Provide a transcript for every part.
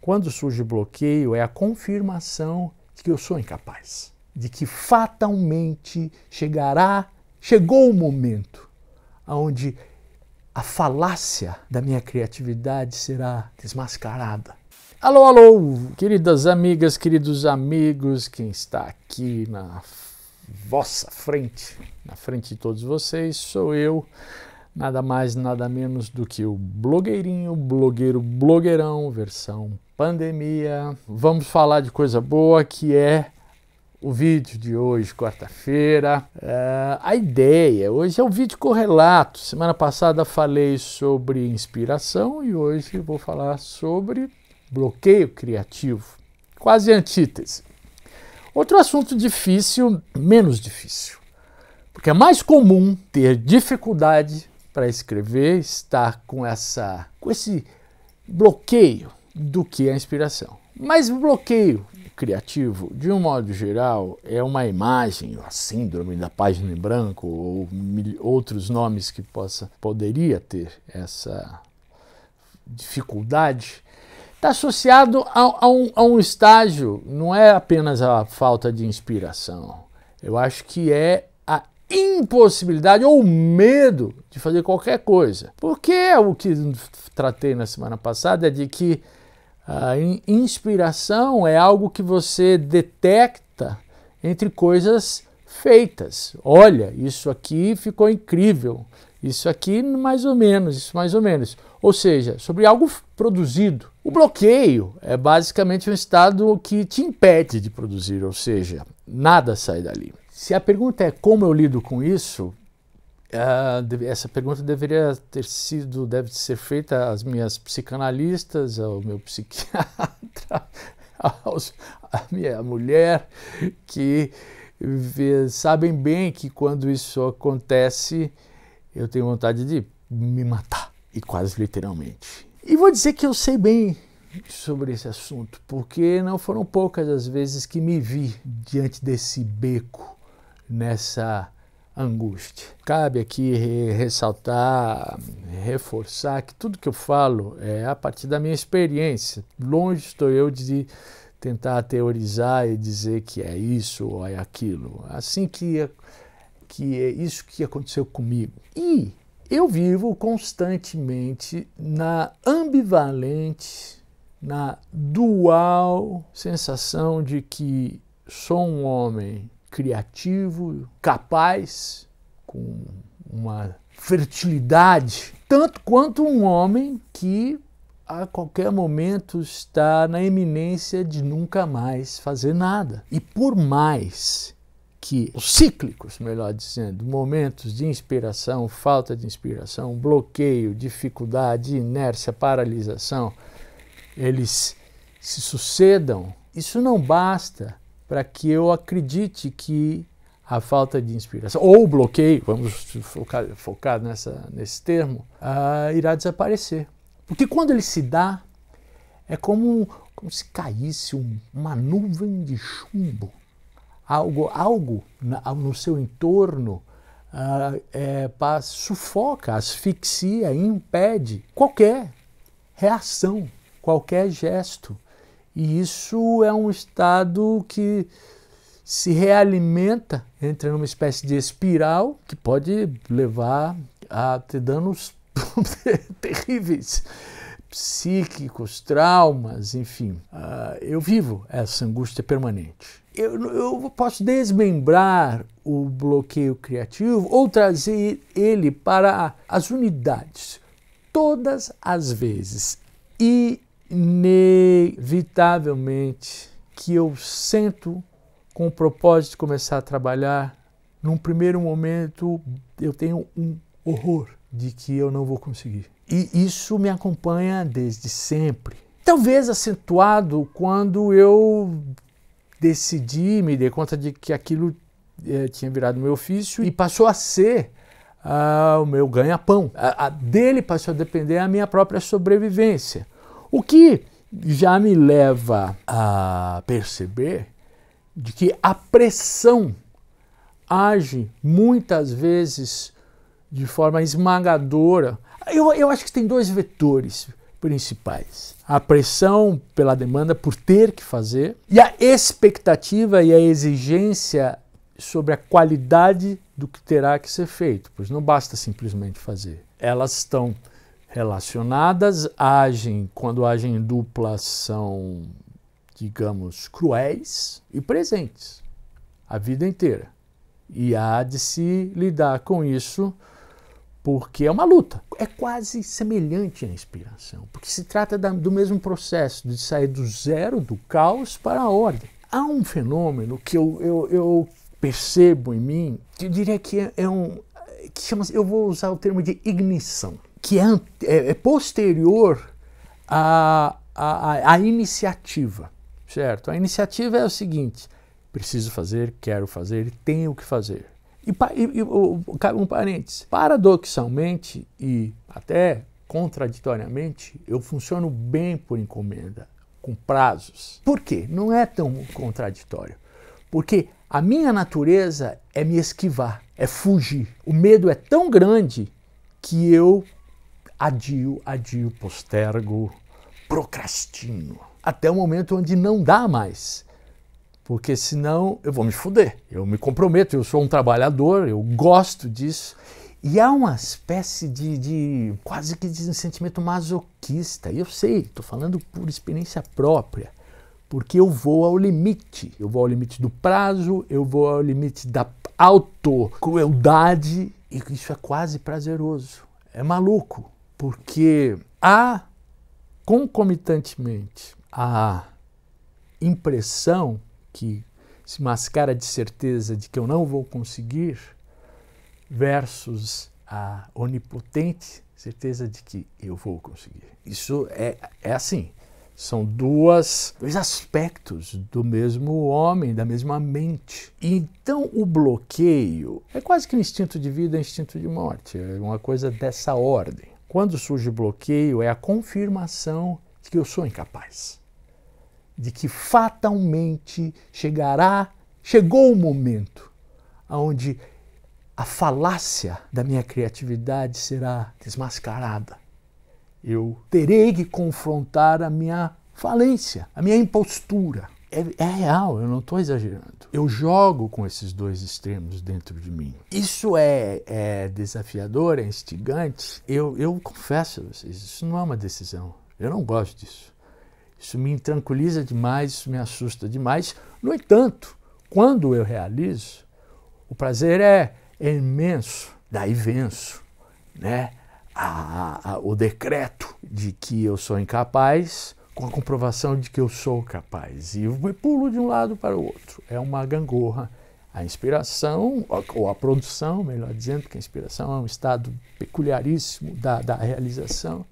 Quando surge o bloqueio, é a confirmação de que eu sou incapaz, de que fatalmente chegará, chegou o momento onde a falácia da minha criatividade será desmascarada. Alô, alô, queridas amigas, queridos amigos, quem está aqui na vossa frente, na frente de todos vocês, sou eu, nada mais, nada menos do que o blogueirinho, blogueiro, blogueirão, versão pandemia. Vamos falar de coisa boa que é o vídeo de hoje, quarta-feira. Eh, a ideia hoje é o um vídeo correlato. Semana passada falei sobre inspiração e hoje vou falar sobre bloqueio criativo. Quase antítese. Outro assunto difícil, menos difícil, porque é mais comum ter dificuldade para escrever, estar com essa com esse bloqueio do que a inspiração. Mas o bloqueio criativo, de um modo geral, é uma imagem, a síndrome da página em branco ou outros nomes que possa poderia ter essa dificuldade está associado a, a, um, a, um, estágio, não é apenas a falta de inspiração. Eu acho que é a impossibilidade ou medo de fazer qualquer coisa. Porque é o que tratei na semana passada é de que a inspiração é algo que você detecta entre coisas feitas. Olha, isso aqui ficou incrível. Isso aqui mais ou menos, isso mais ou menos. Ou seja, sobre algo produzido. O bloqueio é basicamente um estado que te impede de produzir, ou seja, nada sai dali. Se a pergunta é como eu lido com isso, é, essa pergunta deveria ter sido, deve ser feita às minhas psicanalistas, ao meu psiquiatra, aos, à minha mulher, que sabem bem que quando isso acontece, eu tenho vontade de me matar, e quase literalmente. E vou dizer que eu sei bem sobre esse assunto, porque não foram poucas as vezes que me vi diante desse beco, nessa angústia. Cabe aqui re ressaltar, reforçar que tudo que eu falo é a partir da minha experiência. Longe estou eu de tentar teorizar e dizer que é isso ou é aquilo. Assim que que é isso que aconteceu comigo. E eu vivo constantemente na ambivalente, na dual sensação de que sou um homem criativo, capaz, com uma fertilidade, tanto quanto um homem que a qualquer momento está na eminência de nunca mais fazer nada. E por mais que os cíclicos, melhor dizendo, momentos de inspiração, falta de inspiração, bloqueio, dificuldade, inércia, paralisação, eles se sucedam, isso não basta para que eu acredite que a falta de inspiração ou o bloqueio, vamos focar, focar nessa, nesse termo, uh, irá desaparecer. Porque quando ele se dá, é como, como se caísse um, uma nuvem de chumbo. Algo, algo na, no seu entorno uh, é, sufoca, asfixia, impede qualquer reação, qualquer gesto. E isso é um estado que se realimenta, entra numa espécie de espiral que pode levar a ter danos terríveis psíquicos, traumas, enfim. Uh, eu vivo essa angústia permanente. Eu, eu posso desmembrar o bloqueio criativo ou trazer ele para as unidades, todas as vezes. E inevitavelmente que eu sento com o propósito de começar a trabalhar, num primeiro momento eu tenho um horror de que eu não vou conseguir. E isso me acompanha desde sempre. Talvez acentuado quando eu decidi, me dei conta de que aquilo eh, tinha virado meu ofício e passou a ser ah, o meu ganha-pão. Dele passou a depender a minha própria sobrevivência. O que já me leva a perceber de que a pressão age muitas vezes de forma esmagadora. Eu, eu acho que tem dois vetores principais: a pressão pela demanda por ter que fazer e a expectativa e a exigência sobre a qualidade do que terá que ser feito, pois não basta simplesmente fazer. Elas estão relacionadas, agem, quando agem em dupla, são, digamos, cruéis e presentes a vida inteira. E há de se lidar com isso porque é uma luta. É quase semelhante à inspiração, porque se trata da, do mesmo processo, de sair do zero, do caos, para a ordem. Há um fenômeno que eu, eu, eu percebo em mim, que eu diria que é, é um. que chama eu vou usar o termo de ignição que é, é, é posterior à, à, à iniciativa, certo? A iniciativa é o seguinte: preciso fazer, quero fazer, tenho que fazer. E, e, e um parênteses, paradoxalmente e até contraditoriamente, eu funciono bem por encomenda, com prazos. Por quê? Não é tão contraditório. Porque a minha natureza é me esquivar, é fugir. O medo é tão grande que eu adio, adio, postergo, procrastino. Até o momento onde não dá mais. Porque senão eu vou me fuder. Eu me comprometo, eu sou um trabalhador, eu gosto disso. E há uma espécie de, de quase que de um sentimento masoquista. E eu sei, estou falando por experiência própria. Porque eu vou ao limite. Eu vou ao limite do prazo, eu vou ao limite da autocrueldade. E isso é quase prazeroso. É maluco porque há concomitantemente a impressão que se mascara de certeza de que eu não vou conseguir, versus a onipotente certeza de que eu vou conseguir. Isso é, é assim. São duas, dois aspectos do mesmo homem, da mesma mente. Então o bloqueio é quase que um instinto de vida, é um instinto de morte, é uma coisa dessa ordem. Quando surge bloqueio, é a confirmação de que eu sou incapaz, de que fatalmente chegará, chegou o momento onde a falácia da minha criatividade será desmascarada. Eu terei que confrontar a minha falência, a minha impostura. É, é, real, eu não estou exagerando. Eu jogo com esses dois extremos dentro de mim. Isso é, é desafiador, é instigante. Eu, eu confesso a vocês, isso não é uma decisão. Eu não gosto disso. Isso me intranquiliza demais, isso me assusta demais. No entanto, quando eu realizo, o prazer é, é imenso. Daí venço, né? A, a, o decreto de que eu sou incapaz com a comprovação de que eu sou capaz e pulo de um lado para o outro. É uma gangorra. A inspiração, ou a produção, melhor dizendo, que a inspiração é um estado peculiaríssimo da, da realização,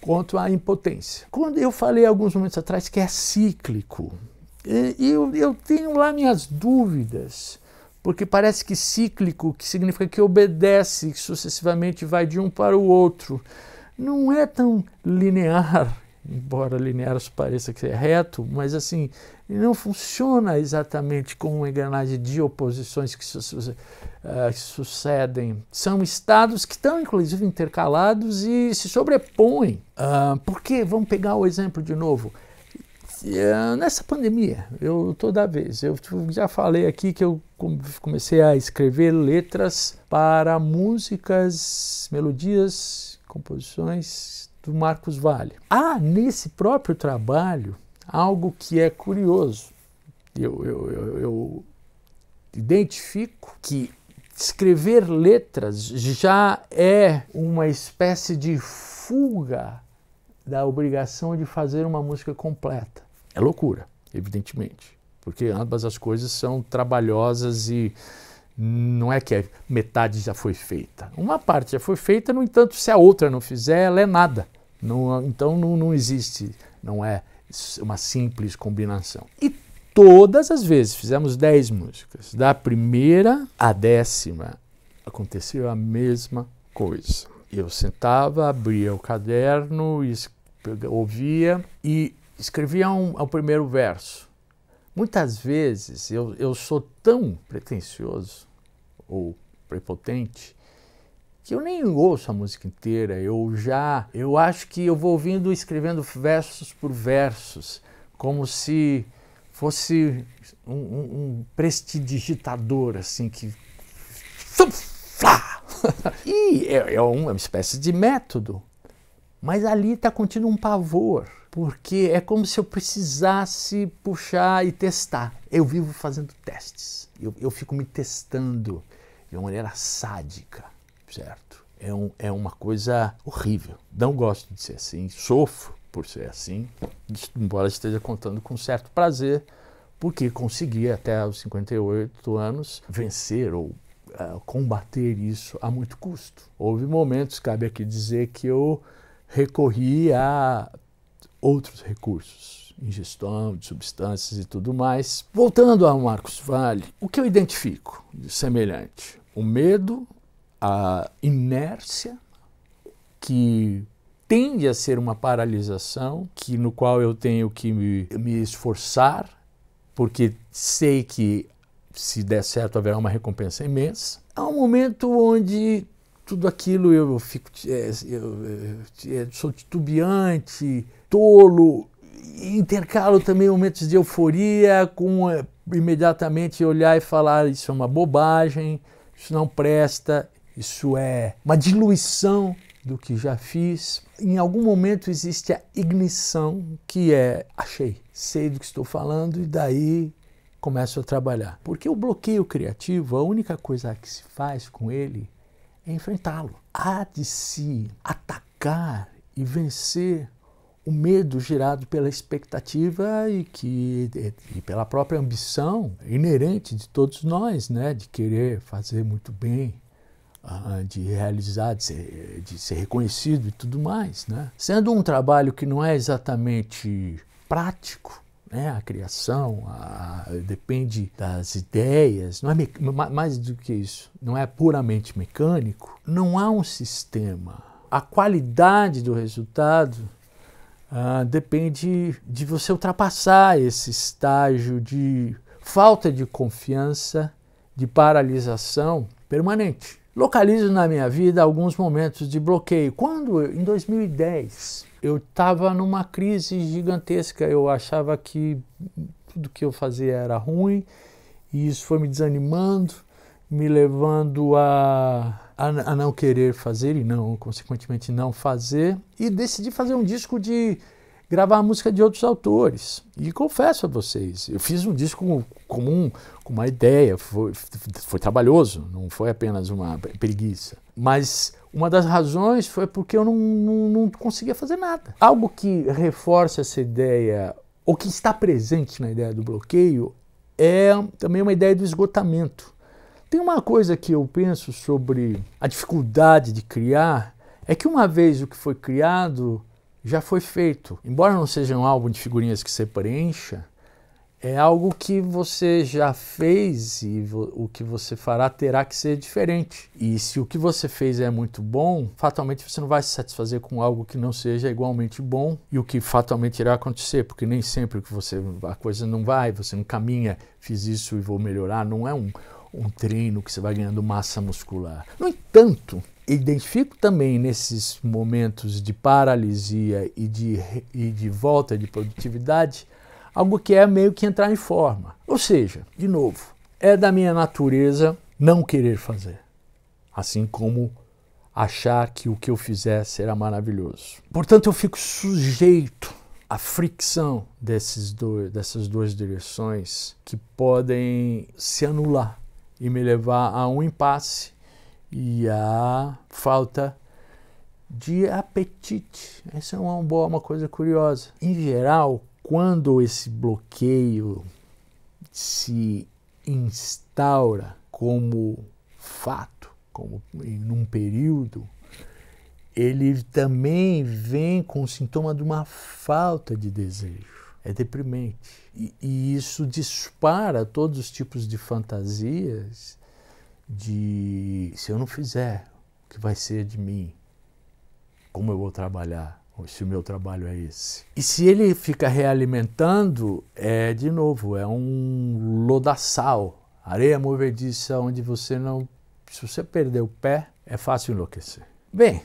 quanto à impotência. Quando eu falei alguns momentos atrás que é cíclico, eu, eu tenho lá minhas dúvidas, porque parece que cíclico, que significa que obedece, que sucessivamente vai de um para o outro, não é tão linear embora Lineares pareça que é reto, mas assim, não funciona exatamente como uma engrenagem de oposições que, su su uh, eh, sucedem. São estados que estão, inclusive, intercalados e se sobrepõem. Uh, ah, porque, vamos pegar o exemplo de novo, eh, nessa pandemia, eu toda vez, eu já falei aqui que eu comecei a escrever letras para músicas, melodias, composições do Marcos Vale. Há ah, nesse próprio trabalho algo que é curioso. Eu, eu, eu, eu identifico que escrever letras já é uma espécie de fuga da obrigação de fazer uma música completa. É loucura, evidentemente, porque ambas as coisas são trabalhosas e não é que é metade já foi feita. Uma parte já foi feita, no entanto, se a outra não fizer, ela é nada. Não, então não, não existe, não é uma simples combinação. E todas as vezes, fizemos dez músicas, da primeira à décima, aconteceu a mesma coisa. Eu sentava, abria o caderno, ouvia e escrevia um, o primeiro verso. Muitas vezes eu, eu sou tão pretensioso ou prepotente que eu nem ouço a música inteira, eu já, eu acho que eu vou ouvindo, escrevendo versos por versos, como se fosse um, um, um prestidigitador, assim, que... e é, é, é uma espécie de método, mas ali está contido um pavor, porque é como se eu precisasse puxar e testar. Eu vivo fazendo testes, eu, eu fico me testando de uma maneira sádica certo? É, um, é uma coisa horrível. Não gosto de ser assim, sofro por ser assim, embora esteja contando com certo prazer, porque consegui até os 58 anos vencer ou uh, combater isso a muito custo. Houve momentos, cabe aqui dizer, que eu recorri a outros recursos, ingestão de substâncias e tudo mais. Voltando ao Marcos Vale, o que eu identifico de semelhante? O medo a inércia que tende a ser uma paralisação, que no qual eu tenho que me, me esforçar, porque sei que se der certo haverá uma recompensa imensa. Há um momento onde tudo aquilo eu fico é, eu, é, sou titubeante, tolo, intercalo também momentos de euforia com é, imediatamente olhar e falar isso é uma bobagem, isso não presta, isso é uma diluição do que já fiz. Em algum momento existe a ignição, que é achei, sei do que estou falando e daí começo a trabalhar. Porque o bloqueio criativo, a única coisa que se faz com ele é enfrentá-lo. Há de se atacar e vencer o medo gerado pela expectativa e que e pela própria ambição inerente de todos nós, né, de querer fazer muito bem ah, de realizar, de ser, de ser reconhecido e tudo mais. Né? Sendo um trabalho que não é exatamente prático, né? a criação a, depende das ideias, não é mais do que isso, não é puramente mecânico, não há um sistema. A qualidade do resultado ah, depende de você ultrapassar esse estágio de falta de confiança, de paralisação permanente localizo na minha vida alguns momentos de bloqueio. Quando, em 2010, eu estava numa crise gigantesca, eu achava que tudo que eu fazia era ruim, e isso foi me desanimando, me levando a, a, a não querer fazer e não, consequentemente, não fazer, e decidi fazer um disco de gravar música de outros autores. E confesso a vocês, eu fiz um disco comum, com uma ideia, foi, foi trabalhoso, não foi apenas uma preguiça. Mas uma das razões foi porque eu não, não, não conseguia fazer nada. Algo que reforça essa ideia, ou que está presente na ideia do bloqueio, é também uma ideia do esgotamento. Tem uma coisa que eu penso sobre a dificuldade de criar, é que uma vez o que foi criado, já foi feito. Embora não seja um álbum de figurinhas que você preencha, é algo que você já fez e o que você fará terá que ser diferente. E se o que você fez é muito bom, fatalmente você não vai se satisfazer com algo que não seja igualmente bom e o que fatalmente irá acontecer, porque nem sempre que você a coisa não vai, você não caminha, fiz isso e vou melhorar, não é um um treino que você vai ganhando massa muscular. No entanto, identifico também nesses momentos de paralisia e de, e de volta de produtividade algo que é meio que entrar em forma. Ou seja, de novo, é da minha natureza não querer fazer, assim como achar que o que eu fizer será maravilhoso. Portanto, eu fico sujeito à fricção desses dois, dessas duas direções que podem se anular e me levar a um impasse e a falta de apetite. Essa é uma, uma coisa curiosa. Em geral, quando esse bloqueio se instaura como fato, como em um período, ele também vem com o sintoma de uma falta de desejo. É deprimente. E, e isso dispara todos os tipos de fantasias de se eu não fizer, o que vai ser de mim? Como eu vou trabalhar? Se o meu trabalho é esse. E se ele fica realimentando, é de novo, é um lodaçal, areia movediça, onde você não. Se você perder o pé, é fácil enlouquecer. Bem,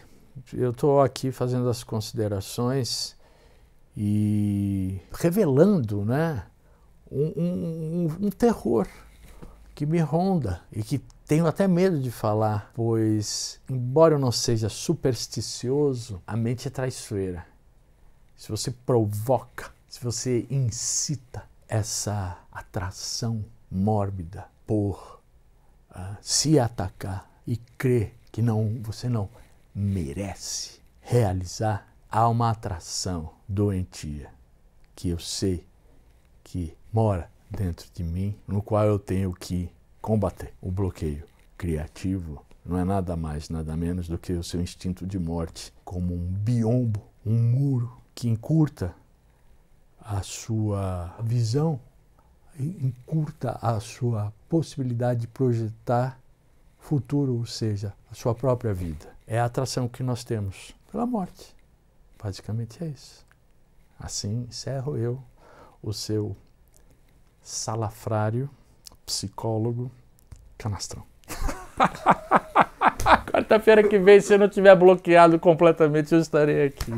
eu estou aqui fazendo as considerações e revelando né, um, um, um terror que me ronda e que tenho até medo de falar, pois, embora eu não seja supersticioso, a mente é traiçoeira. Se você provoca, se você incita essa atração mórbida por uh, se atacar e crer que não você não merece realizar, há uma atração doentia que eu sei que mora dentro de mim, no qual eu tenho que combater o bloqueio criativo não é nada mais, nada menos do que o seu instinto de morte, como um biombo, um muro que encurta a sua visão, encurta a sua possibilidade de projetar futuro, ou seja, a sua própria vida. É a atração que nós temos pela morte. Basicamente é isso. Assim encerro eu o seu salafrário psicólogo canastrão. Quarta-feira que vem, se eu não tiver bloqueado completamente, eu estarei aqui.